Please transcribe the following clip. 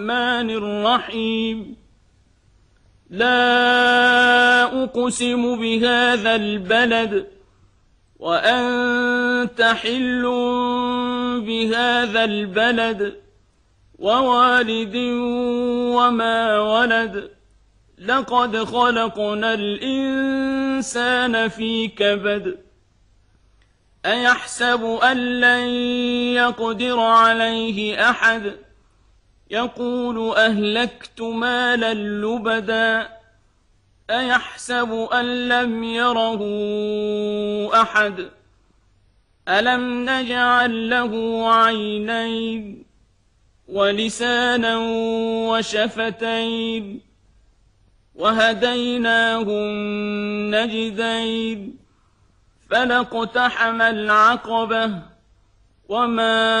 الرحمن الرحيم لا أقسم بهذا البلد وأنت حل بهذا البلد ووالد وما ولد لقد خلقنا الإنسان في كبد أيحسب أن لن يقدر عليه أحد يقول أهلكت مالا لبدا أيحسب أن لم يره أحد ألم نجعل له عينين ولسانا وشفتين وهديناه النجدين فلقتحم العقبة وما